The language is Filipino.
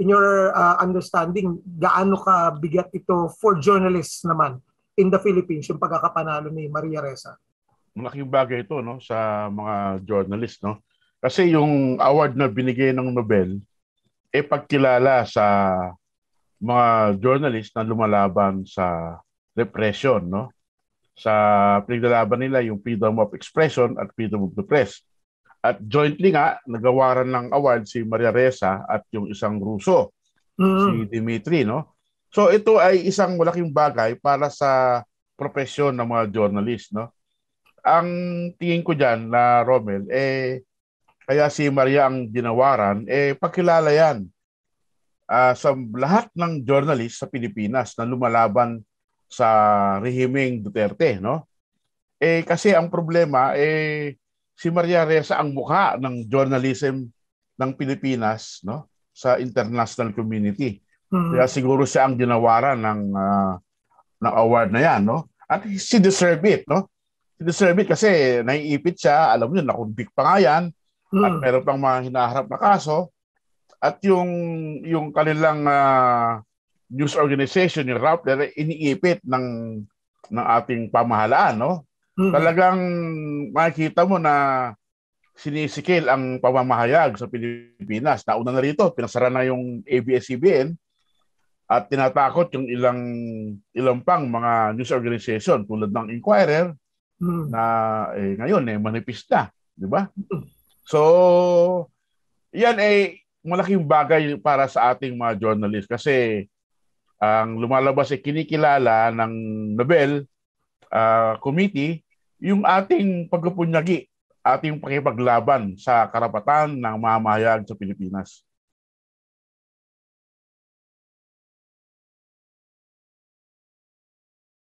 in your uh, understanding, gaano ka bigat ito for journalists naman in the Philippines, yung pagkakapanalo ni Maria Ressa? Malaking bagay ito no, sa mga journalists. No? Kasi yung award na binigay ng Nobel, e eh, pagkilala sa mga journalists na lumalaban sa repression. No? Sa pinaglalaban nila yung freedom of expression at freedom of the press. At jointly nga, nagawaran ng award si Maria Reza at yung isang Ruso, mm-hmm. si Dimitri. No? So ito ay isang malaking bagay para sa profesyon ng mga journalist. No? Ang tingin ko dyan na Romel, eh, kaya si Maria ang ginawaran, eh, pakilala yan uh, sa lahat ng journalist sa Pilipinas na lumalaban sa rehimeng Duterte. No? Eh, kasi ang problema, eh, si Maria Ressa ang mukha ng journalism ng Pilipinas no sa international community. Mm-hmm. Kaya siguro siya ang ginawaran ng uh, ng award na 'yan, no? At she deserve it, no? She deserve it kasi naiipit siya, alam niyo, na nakumbik pa nga 'yan mm-hmm. at meron pang mga hinaharap na kaso at yung yung kanilang uh, news organization, yung Rappler, iniipit ng ng ating pamahalaan, no? Mm-hmm. Talagang makikita mo na sinisikil ang pamamahayag sa Pilipinas. Nauna na rito, pinasara na yung ABS-CBN at tinatakot yung ilang ilang pang mga news organization tulad ng Inquirer mm-hmm. na eh, ngayon eh manipis na, di ba? So yan ay eh, malaking bagay para sa ating mga journalist kasi ang lumalabas ay kinikilala ng Nobel uh, committee yung ating pagpupunyagi, ating pakipaglaban sa karapatan ng mamahayag sa Pilipinas.